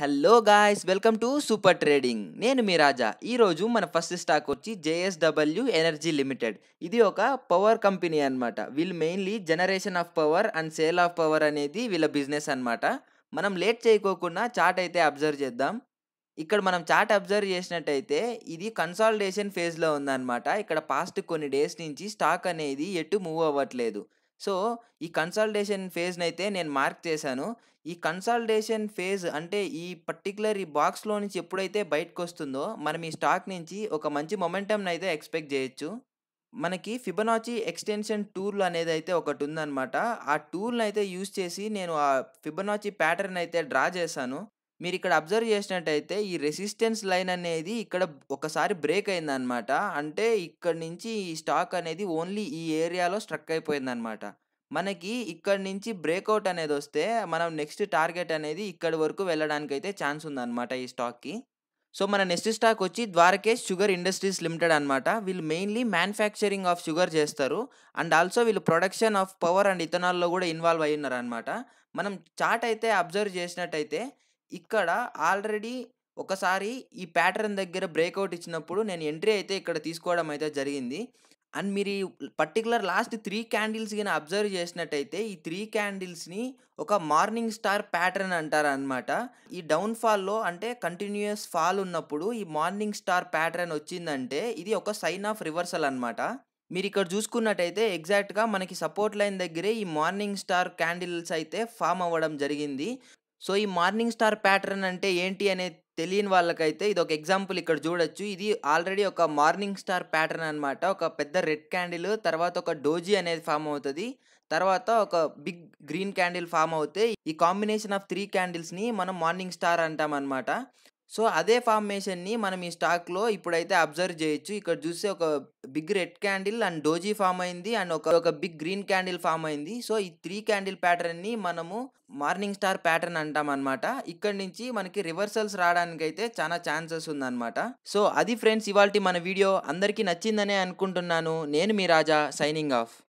hello guys welcome to super trading నేను మీ రాజా ఈరోజు మన ఫస్ట్ స్టాక్ వచ్చి జేఎస్డబ్ల్యూ ఎనర్జీ లిమిటెడ్ ఇది ఒక పవర్ కంపెనీ అనమాట వీళ్ళు mainly generation of power and sale of power అనేది వీళ్ళ బిజినెస్ అనమాట మనం లేట్ చేయకోకుండా చాట్ అయితే అబ్జర్వ్ చేద్దాం ఇక్కడ మనం చాట్ అబ్జర్వ్ చేసినట్టయితే ఇది కన్సాలిడేషన్ ఫేజ్లో ఉందన్నమాట ఇక్కడ పాస్ట్ కొన్ని డేస్ నుంచి స్టాక్ అనేది ఎటు మూవ్ అవ్వట్లేదు సో ఈ కన్సల్టేషన్ ఫేజ్ని అయితే నేను మార్క్ చేశాను ఈ కన్సల్టేషన్ ఫేజ్ అంటే ఈ పర్టికులర్ ఈ బాక్స్లో నుంచి ఎప్పుడైతే బయటకు వస్తుందో మనం ఈ స్టాక్ నుంచి ఒక మంచి మొమెంటంని అయితే ఎక్స్పెక్ట్ చేయొచ్చు మనకి ఫిబనాచి ఎక్స్టెన్షన్ టూల్ అనేది అయితే ఒకటి ఉందనమాట ఆ టూల్ని అయితే యూస్ చేసి నేను ఆ ఫిబనాచి ప్యాటర్న్ అయితే డ్రా చేశాను మీరు ఇక్కడ అబ్జర్వ్ చేసినట్టయితే ఈ రెసిస్టెన్స్ లైన్ అనేది ఇక్కడ ఒకసారి బ్రేక్ అయిందనమాట అంటే ఇక్కడ నుంచి ఈ స్టాక్ అనేది ఓన్లీ ఈ ఏరియాలో స్ట్రక్ అయిపోయిందనమాట మనకి ఇక్కడ నుంచి బ్రేక్అవుట్ అనేది వస్తే మనం నెక్స్ట్ టార్గెట్ అనేది ఇక్కడ వరకు వెళ్ళడానికి అయితే ఛాన్స్ ఉందన్నమాట ఈ స్టాక్కి సో మన నెక్స్ట్ స్టాక్ వచ్చి ద్వారకేష్ షుగర్ ఇండస్ట్రీస్ లిమిటెడ్ అనమాట వీళ్ళు మెయిన్లీ మ్యానుఫ్యాక్చరింగ్ ఆఫ్ షుగర్ చేస్తారు అండ్ ఆల్సో వీళ్ళు ప్రొడక్షన్ ఆఫ్ పవర్ అండ్ ఇథనాల్లో కూడా ఇన్వాల్వ్ అయ్యి ఉన్నారనమాట మనం చార్ట్ అయితే అబ్జర్వ్ చేసినట్టయితే ఇక్కడ ఆల్రెడీ ఒకసారి ఈ ప్యాటర్న్ దగ్గర బ్రేక్అవుట్ ఇచ్చినప్పుడు నేను ఎంట్రీ అయితే ఇక్కడ తీసుకోవడం అయితే జరిగింది అండ్ మీరు ఈ పర్టికులర్ లాస్ట్ త్రీ క్యాండిల్స్ కానీ అబ్జర్వ్ చేసినట్టయితే ఈ త్రీ క్యాండిల్స్ని ఒక మార్నింగ్ స్టార్ ప్యాటర్న్ అంటారనమాట ఈ డౌన్ఫాల్లో అంటే కంటిన్యూస్ ఫాల్ ఉన్నప్పుడు ఈ మార్నింగ్ స్టార్ ప్యాటర్న్ వచ్చిందంటే ఇది ఒక సైన్ ఆఫ్ రివర్సల్ అనమాట మీరు ఇక్కడ చూసుకున్నట్టయితే ఎగ్జాక్ట్గా మనకి సపోర్ట్ లైన్ దగ్గరే ఈ మార్నింగ్ స్టార్ క్యాండిల్స్ అయితే ఫామ్ అవ్వడం జరిగింది సో ఈ మార్నింగ్ స్టార్ ప్యాటర్న్ అంటే ఏంటి అనేది తెలియని వాళ్ళకైతే ఇది ఒక ఎగ్జాంపుల్ ఇక్కడ చూడొచ్చు ఇది ఆల్రెడీ ఒక మార్నింగ్ స్టార్ ప్యాటర్న్ అనమాట ఒక పెద్ద రెడ్ క్యాండిల్ తర్వాత ఒక డోజీ అనేది ఫామ్ అవుతుంది తర్వాత ఒక బిగ్ గ్రీన్ క్యాండిల్ ఫామ్ అవుతే ఈ కాంబినేషన్ ఆఫ్ త్రీ క్యాండిల్స్ని మనం మార్నింగ్ స్టార్ అంటాం అనమాట సో అదే ఫార్మేషన్ని మనం ఈ స్టాక్లో ఇప్పుడైతే అబ్జర్వ్ చేయొచ్చు ఇక్కడ చూస్తే ఒక big red candle and doji form అయింది అండ్ ఒక ఒక బిగ్ గ్రీన్ క్యాండిల్ ఫామ్ అయింది సో ఈ త్రీ క్యాండిల్ ప్యాటర్న్ని మనము మార్నింగ్ స్టార్ ప్యాటర్న్ అంటాం అనమాట ఇక్కడ నుంచి మనకి రివర్సల్స్ రావడానికి అయితే చాలా ఛాన్సెస్ ఉందన్నమాట సో అది ఫ్రెండ్స్ ఇవాళ మన వీడియో అందరికీ నచ్చిందనే అనుకుంటున్నాను నేను మీ రాజా సైనింగ్ ఆఫ్